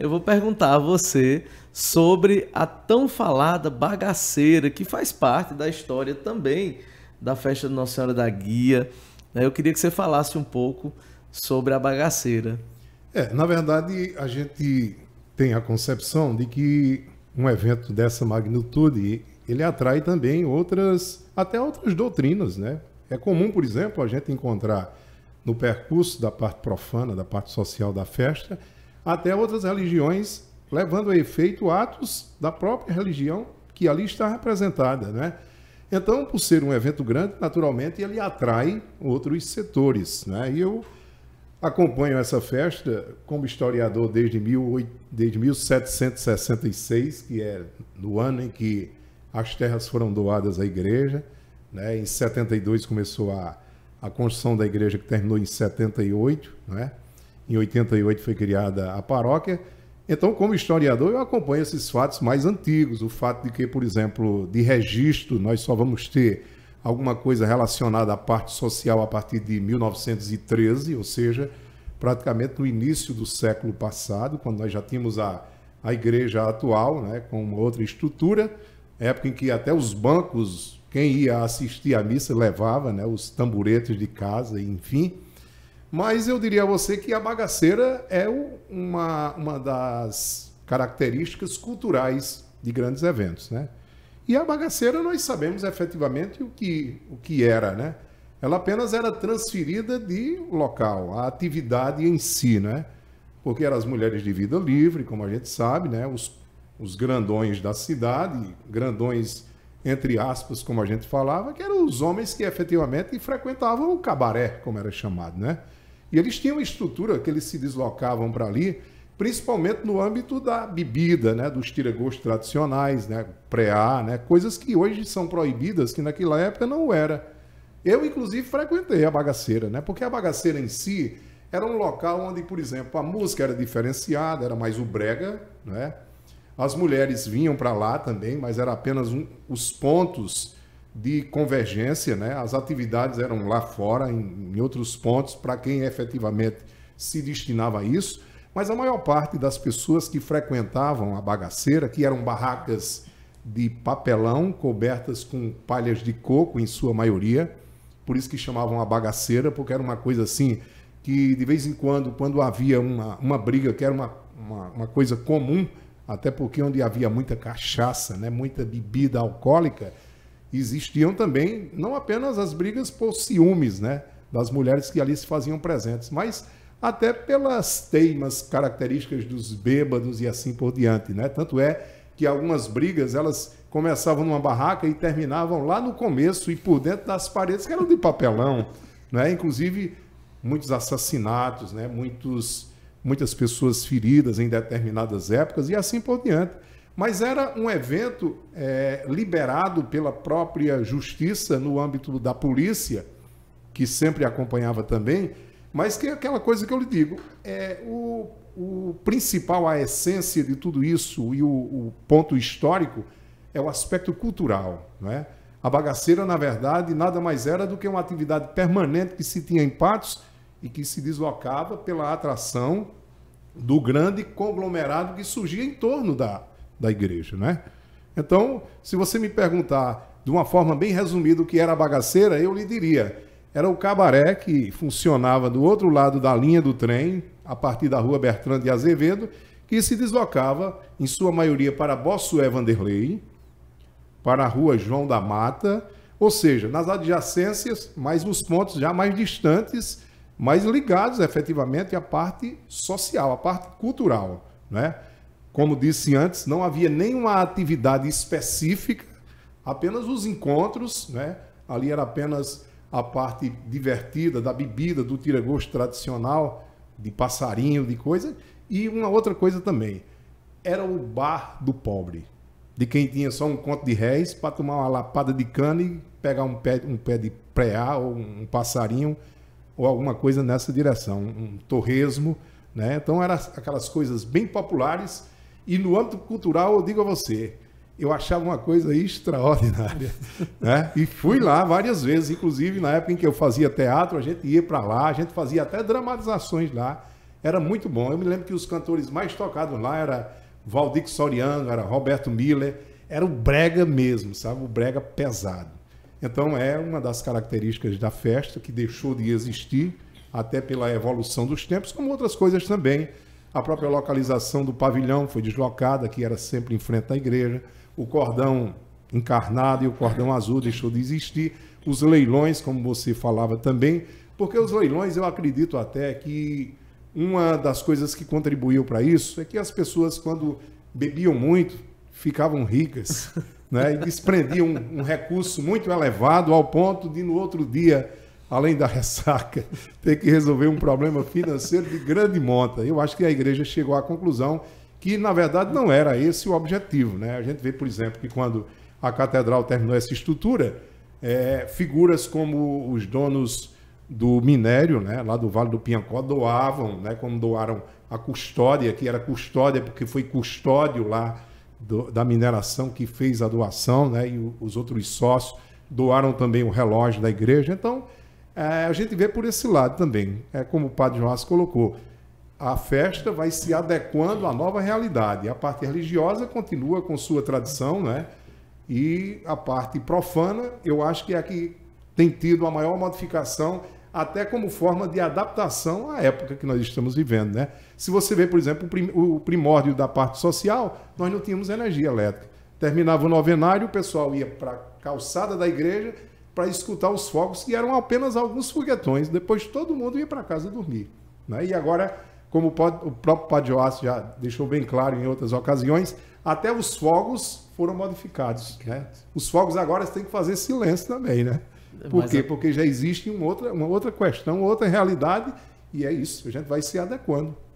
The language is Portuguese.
eu vou perguntar a você sobre a tão falada bagaceira que faz parte da história também da festa de Nossa Senhora da Guia. Né? Eu queria que você falasse um pouco sobre a bagaceira. É, na verdade, a gente tem a concepção de que um evento dessa magnitude ele atrai também outras, até outras doutrinas, né? É comum, por exemplo, a gente encontrar no percurso da parte profana, da parte social da festa, até outras religiões, levando a efeito atos da própria religião que ali está representada, né? Então, por ser um evento grande, naturalmente ele atrai outros setores, né? E eu acompanho essa festa como historiador desde, 18, desde 1766, que é no ano em que as terras foram doadas à igreja, né? Em 72 começou a, a construção da igreja que terminou em 78, né? Em 88 foi criada a paróquia. Então, como historiador, eu acompanho esses fatos mais antigos. O fato de que, por exemplo, de registro, nós só vamos ter alguma coisa relacionada à parte social a partir de 1913, ou seja, praticamente no início do século passado, quando nós já tínhamos a, a igreja atual, né, com uma outra estrutura, época em que até os bancos, quem ia assistir à missa levava né, os tamburetes de casa, enfim. Mas eu diria a você que a bagaceira é uma, uma das características culturais de grandes eventos, né? E a bagaceira nós sabemos efetivamente o que, o que era, né? Ela apenas era transferida de local, a atividade em si, né? Porque eram as mulheres de vida livre, como a gente sabe, né? Os, os grandões da cidade, grandões entre aspas, como a gente falava, que eram os homens que efetivamente frequentavam o cabaré, como era chamado, né? E eles tinham uma estrutura que eles se deslocavam para ali, principalmente no âmbito da bebida, né, dos tiragostos tradicionais, né, pré-A, né, coisas que hoje são proibidas, que naquela época não era. Eu, inclusive, frequentei a bagaceira, né, porque a bagaceira em si era um local onde, por exemplo, a música era diferenciada, era mais o brega, né, as mulheres vinham para lá também, mas era apenas um, os pontos de convergência, né? as atividades eram lá fora, em, em outros pontos, para quem efetivamente se destinava a isso, mas a maior parte das pessoas que frequentavam a bagaceira, que eram barracas de papelão cobertas com palhas de coco, em sua maioria, por isso que chamavam a bagaceira, porque era uma coisa assim que de vez em quando, quando havia uma, uma briga, que era uma, uma, uma coisa comum, até porque onde havia muita cachaça, né, muita bebida alcoólica, existiam também não apenas as brigas por ciúmes, né, das mulheres que ali se faziam presentes, mas até pelas teimas características dos bêbados e assim por diante, né? Tanto é que algumas brigas elas começavam numa barraca e terminavam lá no começo e por dentro das paredes que eram de papelão, né? Inclusive muitos assassinatos, né? Muitos muitas pessoas feridas em determinadas épocas e assim por diante mas era um evento é, liberado pela própria justiça no âmbito da polícia, que sempre acompanhava também, mas que é aquela coisa que eu lhe digo, é o, o principal, a essência de tudo isso e o, o ponto histórico é o aspecto cultural. Né? A bagaceira, na verdade, nada mais era do que uma atividade permanente que se tinha em Patos e que se deslocava pela atração do grande conglomerado que surgia em torno da, da igreja, né? Então, se você me perguntar de uma forma bem resumida o que era a bagaceira, eu lhe diria: era o cabaré que funcionava do outro lado da linha do trem, a partir da rua Bertrand de Azevedo, que se deslocava, em sua maioria, para Bossué Vanderlei, para a rua João da Mata, ou seja, nas adjacências, mas nos pontos já mais distantes, mas ligados efetivamente à parte social, à parte cultural, né? Como disse antes, não havia nenhuma atividade específica, apenas os encontros, né? Ali era apenas a parte divertida da bebida, do tira-gosto tradicional, de passarinho, de coisa. E uma outra coisa também, era o bar do pobre, de quem tinha só um conto de réis para tomar uma lapada de cana e pegar um pé, um pé de preá ou um passarinho ou alguma coisa nessa direção, um torresmo. Né? Então, eram aquelas coisas bem populares e no âmbito cultural, eu digo a você, eu achava uma coisa extraordinária. Né? E fui lá várias vezes, inclusive na época em que eu fazia teatro, a gente ia para lá, a gente fazia até dramatizações lá. Era muito bom. Eu me lembro que os cantores mais tocados lá era Valdir Soriano, era Roberto Miller, era o brega mesmo, sabe? O brega pesado. Então é uma das características da festa que deixou de existir até pela evolução dos tempos, como outras coisas também a própria localização do pavilhão foi deslocada, que era sempre em frente à igreja. O cordão encarnado e o cordão azul deixou de existir. Os leilões, como você falava também, porque os leilões, eu acredito até que uma das coisas que contribuiu para isso é que as pessoas, quando bebiam muito, ficavam ricas né? e desprendiam um, um recurso muito elevado ao ponto de, no outro dia, além da ressaca, ter que resolver um problema financeiro de grande monta. Eu acho que a igreja chegou à conclusão que, na verdade, não era esse o objetivo. Né? A gente vê, por exemplo, que quando a catedral terminou essa estrutura, é, figuras como os donos do minério, né, lá do Vale do Piancó, doavam, né, como doaram a custódia, que era custódia porque foi custódio lá do, da mineração que fez a doação, né, e os outros sócios doaram também o relógio da igreja. Então, é, a gente vê por esse lado também. É como o padre Joás colocou. A festa vai se adequando à nova realidade. A parte religiosa continua com sua tradição, né? E a parte profana, eu acho que é a que tem tido a maior modificação, até como forma de adaptação à época que nós estamos vivendo, né? Se você vê, por exemplo, o primórdio da parte social, nós não tínhamos energia elétrica. Terminava o novenário, o pessoal ia para a calçada da igreja para escutar os fogos, que eram apenas alguns foguetões. Depois todo mundo ia para casa dormir. Né? E agora, como o próprio Padioaço já deixou bem claro em outras ocasiões, até os fogos foram modificados. Né? Os fogos agora têm que fazer silêncio também, né? É, Por Mas quê? A... Porque já existe uma outra, uma outra questão, outra realidade, e é isso. A gente vai se adequando.